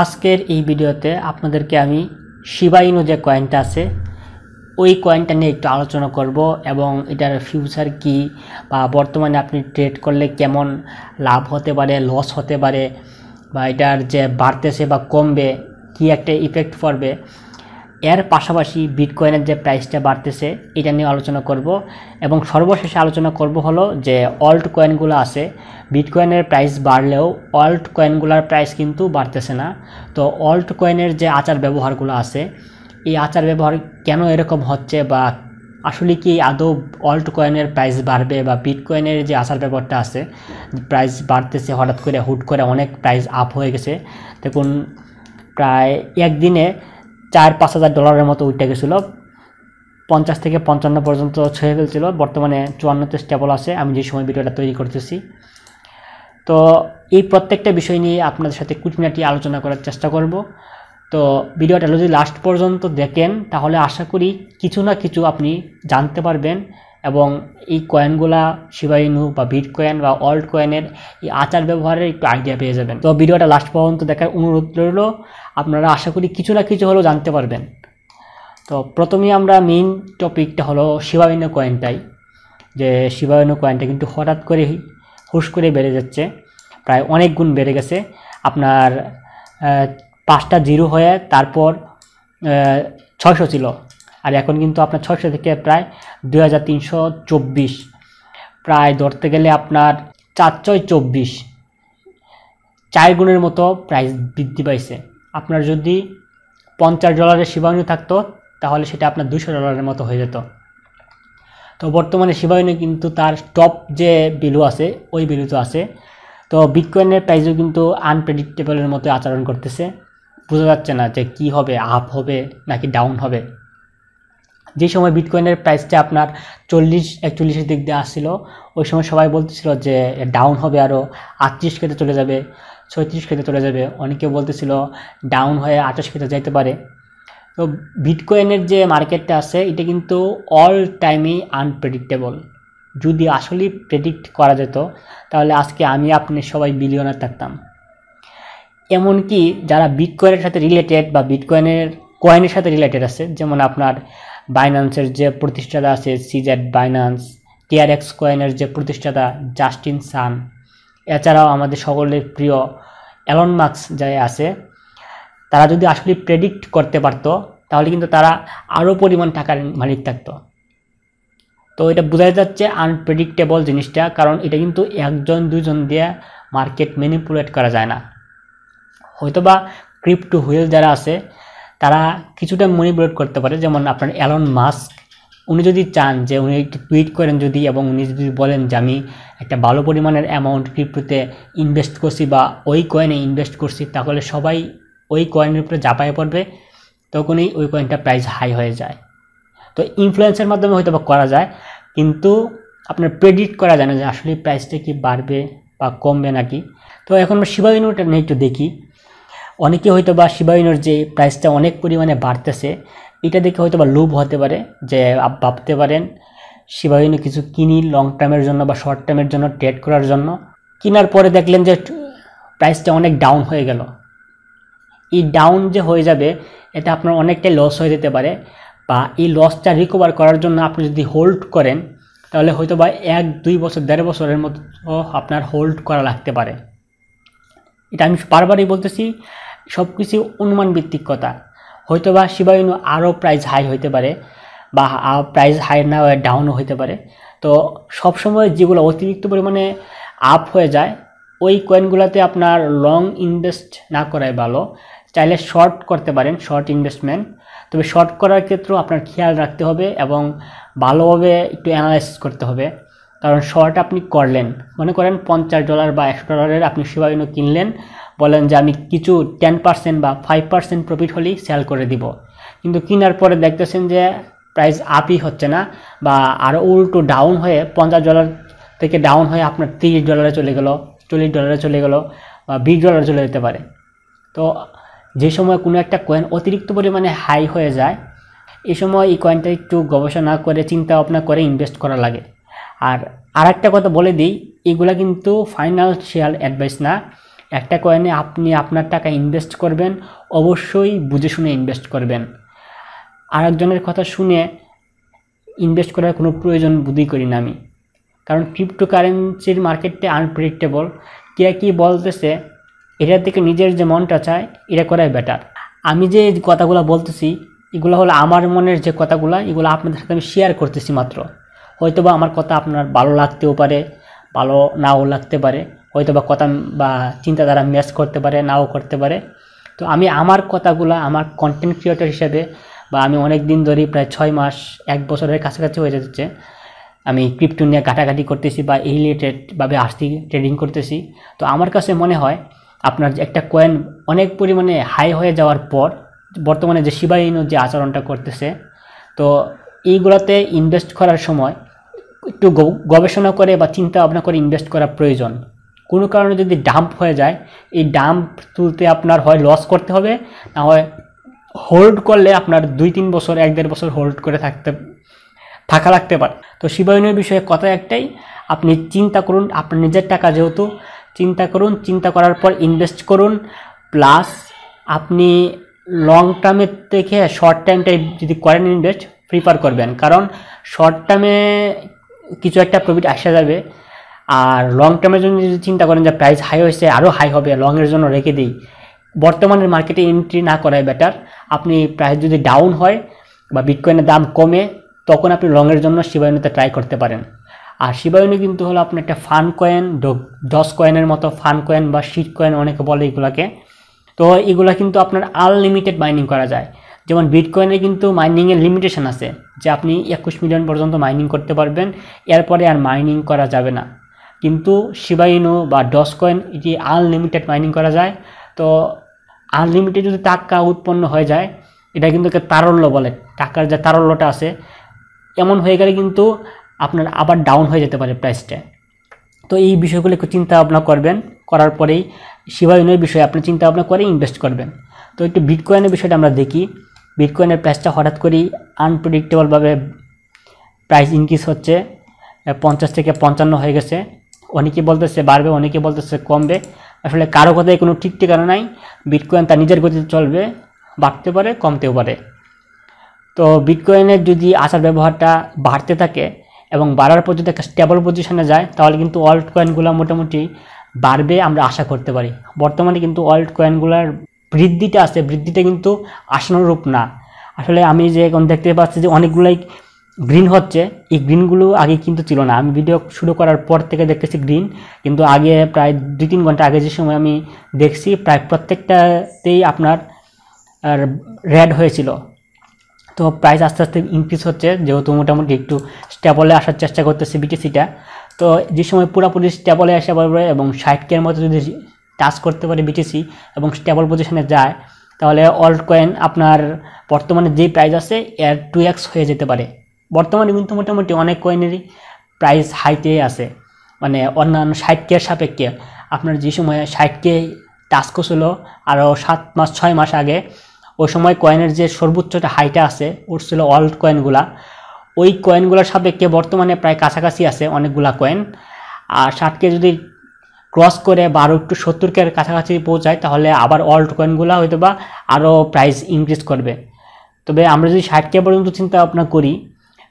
আজকের এই ভিডিওতে আপনাদেরকে আমি শিবাইনো যে কয়েনটা আছে ওই কয়েনটা নিয়ে একটু আলোচনা করব এবং এটার ফিউচার কি বা বর্তমানে আপনি ট্রেড করলে কেমন লাভ হতে পারে লস হতে পারে বা এটার যে বাড়তেছে বা কমবে কি একটা ইফেক্ট পড়বে এর পাশাপাশি বিটকয়েনের যে প্রাইসটা বাড়তেছে এটা নিয়ে আলোচনা করব এবং সর্বশেষে আলোচনা করব হলো যে অল্ট কয়েনগুলো আছে বিটকয়েনের প্রাইস বাড়লেও অল্ট কয়েনগুলোর প্রাইস কিন্তু বাড়তেছে না তো অল্ট কয়েনের যে আচার ব্যবহারগুলো আছে এই আচার ব্যবহার কেন এরকম হচ্ছে বা আসলে কি আদৌ অল্ট কয়েনের প্রাইস বাড়বে বা বিট কয়েনের যে আসার ব্যাপারটা আছে প্রাইস বাড়তেছে হঠাৎ করে হুট করে অনেক প্রাইস আপ হয়ে গেছে দেখুন প্রায় একদিনে চার পাঁচ হাজার ডলারের মতো উঠে গেছিলো পঞ্চাশ থেকে পঞ্চান্ন পর্যন্ত ছুঁয়ে ফেলছিল বর্তমানে চুয়ান্নতে স্টেবল আছে আমি যে সময় ভিডিওটা তৈরি করতেছি তো এই প্রত্যেকটা বিষয় নিয়ে আপনাদের সাথে কুটনাটি আলোচনা করার চেষ্টা করব তো ভিডিওটা যদি লাস্ট পর্যন্ত দেখেন তাহলে আশা করি কিছু না কিছু আপনি জানতে পারবেন এবং এই কয়েনগুলা শিবাইনু বা বিট কয়েন বা অল্ড কয়েনের এই আচার ব্যবহারের একটু আইডিয়া পেয়ে যাবেন তো ভিডিওটা লাস্ট পর্যন্ত দেখার অনুরোধ রইল আপনারা আশা করি কিছু না কিছু হলেও জানতে পারবেন তো প্রথমে আমরা মেইন টপিকটা হলো শিবাইনু কয়েনটাই যে শিবাইনু কয়েনটা কিন্তু হঠাৎ করে হুশ করে বেড়ে যাচ্ছে প্রায় অনেক গুণ বেড়ে গেছে আপনার পাঁচটা জিরো হয়ে তারপর ছয়শো ছিল আর এখন কিন্তু আপনার ছয়শো থেকে প্রায় দুই প্রায় ধরতে গেলে আপনার চার ছয় চব্বিশ চার গুণের মতো প্রাইস বৃদ্ধি পাইছে আপনার যদি পঞ্চাশ ডলারের শিবায়নী থাকতো তাহলে সেটা আপনার দুশো ডলারের মতো হয়ে যেত তো বর্তমানে শিবায়নী কিন্তু তার টপ যে বিলু আছে ওই বিলু তো আছে তো বিটকয়েনের প্রাইসও কিন্তু আনপ্রেডিক্টেবলের মতো আচরণ করতেছে বোঝা যাচ্ছে না যে কি হবে আপ হবে নাকি ডাউন হবে যে সময় বিটকয়েনের প্রাইসটা আপনার চল্লিশ একচল্লিশের দিক দিয়ে আসছিল ওই সময় সবাই বলতেছিল যে ডাউন হবে আরও আটত্রিশ কেটে চলে যাবে ছয়ত্রিশ কেটে চলে যাবে অনেকে বলতেছিল ডাউন হয়ে আঠাশ কেটে যাইতে পারে তো বিটকয়েনের যে মার্কেটটা আছে এটা কিন্তু অল টাইমেই আনপ্রেডিক্টেবল যদি আসলেই প্রেডিক্ট করা যেত তাহলে আজকে আমি আপনি সবাই বিলিয়নার থাকতাম এমনকি যারা বিটকয়েনের সাথে রিলেটেড বা বিটকয়েনের কয়েনের সাথে রিলেটেড আছে যেমন আপনার বাইন্যান্সের যে প্রতিষ্ঠাতা আছে সিজেড বাইন্যান্স টিআরএক্স কয়েনের যে প্রতিষ্ঠাতা জাস্টিন সান এছাড়াও আমাদের সকলের প্রিয় অ্যালন মার্কস যাই আছে তারা যদি আসলে প্রেডিক্ট করতে পারতো তাহলে কিন্তু তারা আরও পরিমাণ টাকার মালিক থাকতো তো এটা বোঝা যাচ্ছে আনপ্রেডিক্টেবল জিনিসটা কারণ এটা কিন্তু একজন দুজন দিয়ে মার্কেট ম্যানিপুলেট করা যায় না হয়তোবা ক্রিপ্টো হুইল যারা আছে তারা কিছুটা মনিপুলেট করতে পারে যেমন আপনার অ্যালন মাস্ক উনি যদি চান যে উনি একটু টুইট করেন যদি এবং উনি যদি বলেন যে আমি একটা ভালো পরিমাণের অ্যামাউন্ট ক্রিপ্টোতে ইনভেস্ট করছি বা ওই কয়েনে ইনভেস্ট করছি তাহলে সবাই ওই কয়েনের উপরে ঝাঁপায় পড়বে তখনই ওই কয়েনটা প্রাইস হাই হয়ে যায় তো ইনফ্লুয়েন্সের মাধ্যমে হয়তো বা করা যায় কিন্তু আপনার প্রেডিক্ট করা যায় না যে আসলে প্রাইসটা কি বাড়বে বা কমবে নাকি তো এখন আমরা শিবাবিনুটা নিয়ে একটু দেখি অনেকে হয়তো বা শিবায়ুনোর যে প্রাইসটা অনেক পরিমাণে বাড়তেছে এটা দেখে হয়তো বা লোভ হতে পারে যে ভাবতে পারেন শিবায়ুনি কিছু কিনি লং টার্মের জন্য বা শর্ট টার্মের জন্য ট্রেড করার জন্য কেনার পরে দেখলেন যে প্রাইসটা অনেক ডাউন হয়ে গেল এই ডাউন যে হয়ে যাবে এটা আপনার অনেকটাই লস হয়ে যেতে পারে বা এই লসটা রিকভার করার জন্য আপনি যদি হোল্ড করেন তাহলে হয়তো বা এক দুই বছর দেড় বছরের মতো আপনার হোল্ড করা লাগতে পারে এটা আমি বারবারই বলতেছি সব কিছু অনুমান ভিত্তিক কথা হয়তো বা শিবায়নু আরও প্রাইস হাই হইতে পারে বা প্রাইস হাই না ডাউনও হইতে পারে তো সবসময় যেগুলো অতিরিক্ত পরিমাণে আপ হয়ে যায় ওই কয়েনগুলোতে আপনার লং ইনভেস্ট না করাই ভালো চাইলে শর্ট করতে পারেন শর্ট ইনভেস্টমেন্ট তবে শর্ট করার ক্ষেত্রেও আপনার খেয়াল রাখতে হবে এবং ভালোভাবে একটু অ্যানালাইসিস করতে হবে কারণ শর্ট আপনি করলেন মনে করেন পঞ্চাশ ডলার বা একশো ডলারের আপনি সেবায়ন কিনলেন বলেন যে আমি কিছু টেন পার্সেন্ট বা ফাইভ পার্সেন্ট প্রফিট হলেই সেল করে দিব কিন্তু কেনার পরে দেখতেছেন যে প্রাইস আপই হচ্ছে না বা আরও উল্টো ডাউন হয়ে পঞ্চাশ ডলার থেকে ডাউন হয়ে আপনার তিরিশ ডলারে চলে গেল চল্লিশ ডলারে চলে গেল বা বিশ ডলারে চলে যেতে পারে তো যে সময় কোনো একটা কয়েন অতিরিক্ত পরিমাণে হাই হয়ে যায় এই সময় এই কয়েনটা একটু গবেষণা করে চিন্তা ভাবনা করে ইনভেস্ট করা লাগে আর আর একটা কথা বলে দিই এগুলা কিন্তু ফাইন্যান্সিয়াল অ্যাডভাইস না একটা কয়েনে আপনি আপনার টাকা ইনভেস্ট করবেন অবশ্যই বুঝে শুনে ইনভেস্ট করবেন আরেকজনের কথা শুনে ইনভেস্ট করার কোনো প্রয়োজন বুঝি করি না আমি কারণ ক্রিপ্টোকারেন্সির মার্কেটটা আনপ্রেডিক্টেবল কে কী বলতেছে এটার থেকে নিজের যে মনটা চায় এটা করাই বেটার আমি যে কথাগুলো বলতেছি এগুলো হলো আমার মনের যে কথাগুলো এগুলো আপনাদের সাথে আমি শেয়ার করতেছি মাত্র হয়তোবা আমার কথা আপনার ভালো লাগতেও পারে ভালো নাও লাগতে পারে হয়তোবা কথা বা চিন্তাধারা ম্যাচ করতে পারে নাও করতে পারে তো আমি আমার কথাগুলো আমার কন্টেন্ট ক্রিয়েটর হিসেবে বা আমি অনেক দিন ধরেই প্রায় ছয় মাস এক বছরের কাছাকাছি হয়ে যাচ্ছে আমি ক্রিপ্টো নিয়ে ঘাটাঘাটি করতেছি বা এই রিলেটেডভাবে আসছি ট্রেডিং করতেছি তো আমার কাছে মনে হয় আপনার একটা কয়েন অনেক পরিমাণে হাই হয়ে যাওয়ার পর বর্তমানে যে শিবাইনু যে আচরণটা করতেছে তো এইগুলোতে ইনভেস্ট করার সময় একটু গবেষণা করে বা চিন্তা ভাবনা করে ইনভেস্ট করা প্রয়োজন কোনো কারণে যদি ডাম্প হয়ে যায় এই ডাম্প তুলতে আপনার হয় লস করতে হবে না হয় হোল্ড করলে আপনার দুই তিন বছর এক দেড় বছর হোল্ড করে থাকতে থাকা লাগতে পারে তো শিবায়নের বিষয়ে কথা একটাই আপনি চিন্তা করুন আপনার নিজের টাকা যেহেতু চিন্তা করুন চিন্তা করার পর ইনভেস্ট করুন প্লাস আপনি লং টার্মের থেকে শর্ট টাইমটাই যদি করেন ইনভেস্ট প্রিফার করবেন কারণ শর্ট টার্মে কিছু একটা প্রফিট আসা যাবে আর লং টার্মের জন্য যদি চিন্তা করেন যে প্রাইস হাই হয়েছে আরও হাই হবে লংয়ের জন্য রেখে দিই বর্তমানের মার্কেটে এন্ট্রি না করাই বেটার আপনি প্রাইস যদি ডাউন হয় বা বিটকয়েনের দাম কমে তখন আপনি লংয়ের জন্য শিবায়নতে ট্রাই করতে পারেন আর শিবায়নি কিন্তু হলো আপনার একটা ফান কয়েন ডস কয়েনের মতো ফান কয়েন বা শিট কয়েন অনেকে বলে এগুলাকে তো এগুলা কিন্তু আপনার আনলিমিটেড মাইনিং করা যায় যেমন বিটকয়েনে কিন্তু মাইনিংয়ের লিমিটেশন আছে যে আপনি একুশ মিলিয়ন পর্যন্ত মাইনিং করতে পারবেন এরপরে আর মাইনিং করা যাবে না কিন্তু শিবাইনো বা ডস কয়েন এটি আনলিমিটেড মাইনিং করা যায় তো আনলিমিটেড যদি টাকা উৎপন্ন হয়ে যায় এটা কিন্তু তারল্য বলে টাকার যে তারল্যটা আছে এমন হয়ে গেলে কিন্তু আপনার আবার ডাউন হয়ে যেতে পারে প্রাইসটা তো এই বিষয়গুলো একটু চিন্তা ভাবনা করবেন করার পরেই শিবায়নের বিষয়ে আপনি চিন্তা ভাবনা করে ইনভেস্ট করবেন তো একটু বিটকয়েনের বিষয়টা আমরা দেখি বিটকয়েনের প্রাইসটা হঠাৎ করেই আনপ্রেডিক্টেবলভাবে প্রাইস ইনক্রিজ হচ্ছে পঞ্চাশ থেকে পঞ্চান্ন হয়ে গেছে অনেকে বলতেছে বাড়বে অনেকে বলতেছে কমবে আসলে কারো কথায় কোনো ঠিক ঠিকানা নাই বিটকয়েন তার নিজের গতিতে চলবে বাড়তে পারে কমতেও পারে তো বিটকয়েনের যদি আচার ব্যবহারটা বাড়তে থাকে এবং বাড়ার পর যদি একটা স্টেবল পজিশনে যায় তাহলে কিন্তু অল্ট কয়েনগুলো মোটামুটি বাড়বে আমরা আশা করতে পারি বর্তমানে কিন্তু অল্ট কয়েনগুলোর বৃদ্ধিটা আছে বৃদ্ধিটা কিন্তু আশানুরূপ না আসলে আমি যে এখন দেখতে পাচ্ছি যে অনেকগুলোই গ্রিন হচ্ছে এই গ্রিনগুলো আগে কিন্তু ছিল না আমি ভিডিও শুরু করার পর থেকে দেখতেছি গ্রিন কিন্তু আগে প্রায় দুই তিন ঘন্টা আগে যে সময় আমি দেখছি প্রায় প্রত্যেকটাতেই আপনার রেড হয়েছিল তো প্রাইস আস্তে আস্তে ইনক্রিজ হচ্ছে যেহেতু মোটামুটি একটু স্টেবলে আসার চেষ্টা করতেছে বিটিসিটা তো যে সময় পুরোপুরি স্টেবলে আসা পারবে এবং ষাট কের মতো যদি টাচ করতে পারে বিটিসি এবং স্টেবল পজিশনে যায় তাহলে অল্ট কয়েন আপনার বর্তমানে যে প্রাইস আছে এর টু এক্স হয়ে যেতে পারে বর্তমানে কিন্তু মোটামুটি অনেক কয়েনেরই প্রাইস হাইতে আছে মানে অন্যান্য ষাট সাপেক্ষে আপনার যে সময় সাইটকে টাচ ছিল আরও সাত মাস ছয় মাস আগে ওই সময় কয়েনের যে সর্বোচ্চটা হাইটা আছে উঠছিল অল্ড কয়েনগুলা ওই কয়েনগুলোর সাপেক্ষে বর্তমানে প্রায় কাছাকাছি আছে অনেকগুলা কয়েন আর ষাটকে যদি ক্রস করে বা আরও একটু সত্তরকে কাছাকাছি পৌঁছায় তাহলে আবার অল্ট কয়েনগুলো হয়তো বা আরও প্রাইস ইনক্রিজ করবে তবে আমরা যদি কে পর্যন্ত চিন্তা ভাবনা করি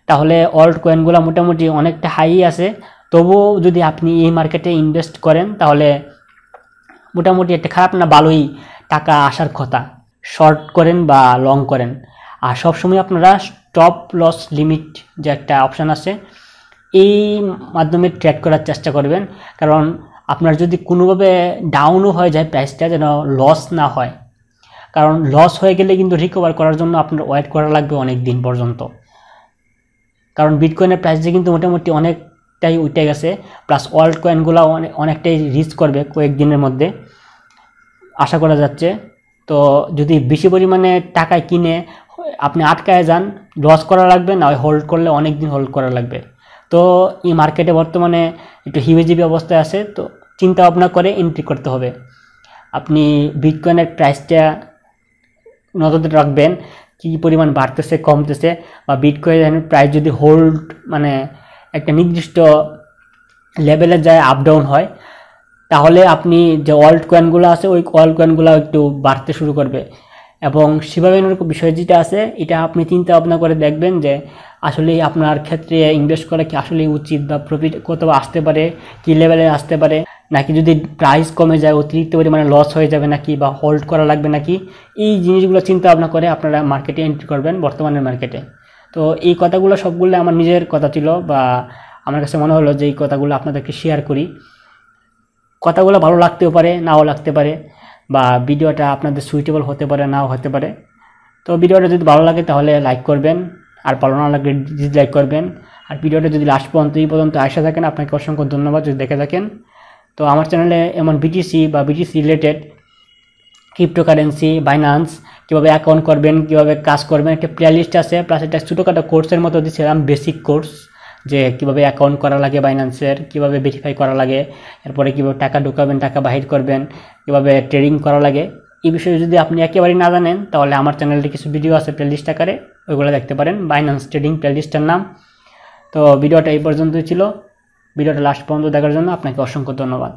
তাহলে অল্ট কয়েনগুলো মোটামুটি অনেকটা হাই আছে তবুও যদি আপনি এই মার্কেটে ইনভেস্ট করেন তাহলে মোটামুটি একটা খারাপ না ভালোই টাকা আসার কথা শর্ট করেন বা লং করেন আর সবসময় আপনারা স্টপ লস লিমিট যে একটা অপশান আছে এই মাধ্যমে ট্রেড করার চেষ্টা করবেন কারণ আপনার যদি কোনোভাবে ডাউনও হয়ে যায় প্রাইসটা যেন লস না হয় কারণ লস হয়ে গেলে কিন্তু রিকভার করার জন্য আপনার ওয়েট করা লাগবে অনেক দিন পর্যন্ত কারণ বিটকয়েনের যে কিন্তু মোটামুটি অনেকটাই উঠে গেছে প্লাস ওয়ার্ল্ড কয়েনগুলো অনেকটাই রিচ করবে কয়েকদিনের মধ্যে আশা করা যাচ্ছে তো যদি বেশি পরিমাণে টাকায় কিনে আপনি আটকায় যান লস করা লাগবে না হোল্ড করলে অনেক দিন হোল্ড করা লাগবে তো এই মার্কেটে বর্তমানে একটু হিবেজিবি অবস্থায় আছে তো চিন্তা ভাবনা করে এন্ট্রি করতে হবে আপনি বিটকয়েনের প্রাইসটা নজরে রাখবেন কি পরিমাণ বাড়তেছে কমতেছে বা বিটকয়েনের প্রাইস যদি হোল্ড মানে একটা নির্দিষ্ট লেভেলে যায় আপ ডাউন হয় তাহলে আপনি যে ওয়ার্ল্ড কয়েনগুলো আছে ওই ওয়ার্ল্ড কয়েনগুলো একটু বাড়তে শুরু করবে এবং শিবাবেনের বিষয় যেটা আছে এটা আপনি চিন্তা ভাবনা করে দেখবেন যে আসলে আপনার ক্ষেত্রে ইনভেস্ট করা কি আসলে উচিত বা প্রফিট কত আসতে পারে কী লেভেলে আসতে পারে নাকি যদি প্রাইস কমে যায় অতিরিক্ত পরিমাণে লস হয়ে যাবে নাকি বা হোল্ড করা লাগবে নাকি এই জিনিসগুলো চিন্তা ভাবনা করে আপনারা মার্কেটে এন্ট্রি করবেন বর্তমানের মার্কেটে তো এই কথাগুলো সবগুলো আমার নিজের কথা ছিল বা আমার কাছে মনে হলো যে এই কথাগুলো আপনাদেরকে শেয়ার করি কথাগুলো ভালো লাগতেও পারে নাও লাগতে পারে বা ভিডিওটা আপনাদের সুইটেবল হতে পারে নাও হতে পারে তো ভিডিওটা যদি ভালো লাগে তাহলে লাইক করবেন আর ভালো না লাগলে ডিসলাইক করবেন আর ভিডিওটা যদি লাস্ট পর্যন্ত এই পর্যন্ত আসা থাকেন আপনাকে অসংখ্য ধন্যবাদ যদি দেখে থাকেন তো আমার চ্যানেলে এমন বিটিসি বা বিটিসি রিলেটেড ক্রিপ্টোকারেন্সি বাইন্যান্স কীভাবে অ্যাকাউন্ট করবেন কীভাবে কাজ করবেন একটা প্লেলিস্ট আছে প্লাস একটা ছোটোখাটো কোর্সের মতো দিয়েছিলাম বেসিক কোর্স যে কীভাবে অ্যাকাউন্ট করা লাগে বাইন্যান্সের কীভাবে ভেরিফাই করা লাগে এরপরে কীভাবে টাকা ঢুকাবেন টাকা বাহির করবেন কীভাবে ট্রেডিং করা লাগে এই বিষয়ে যদি আপনি একেবারেই না জানেন তাহলে আমার চ্যানেলটি কিছু ভিডিও আছে প্লেলিস্ট আকারে ওইগুলো দেখতে পারেন বাইন্যান্স ট্রেডিং প্লেলিস্টের নাম তো ভিডিওটা এই পর্যন্তই ছিল ভিডিওটা লাস্ট পর্যন্ত দেখার জন্য আপনাকে অসংখ্য ধন্যবাদ